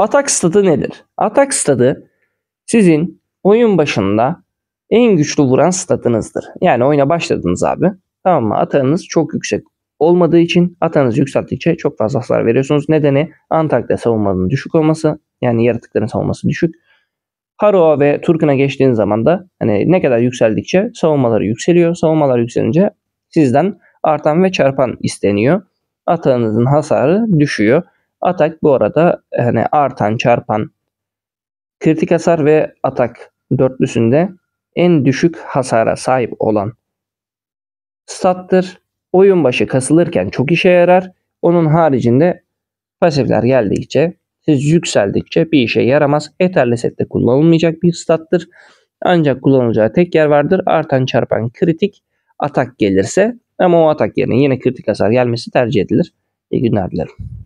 Atak stadı nedir? Atak stadı sizin oyun başında en güçlü vuran statınızdır. Yani oyuna başladınız abi. Tamam mı? Atanız çok yüksek olmadığı için atanız yükselttikçe çok fazla hasar veriyorsunuz. Nedeni Antakya savunmanın düşük olması. Yani yaratıkların savunması düşük. Haroa ve Turkun'a geçtiğiniz zaman da hani ne kadar yükseldikçe savunmaları yükseliyor. Savunmalar yükselince sizden artan ve çarpan isteniyor. Atağınızın hasarı düşüyor. Atak bu arada hani artan, çarpan, kritik hasar ve atak dörtlüsünde en düşük hasara sahip olan stattır. Oyun başı kasılırken çok işe yarar. Onun haricinde pasifler geldikçe, siz yükseldikçe bir işe yaramaz. Eterli sette kullanılmayacak bir stattır. Ancak kullanılacağı tek yer vardır. Artan çarpan kritik atak gelirse ama o atak yerine yine kritik hasar gelmesi tercih edilir. İyi günler dilerim.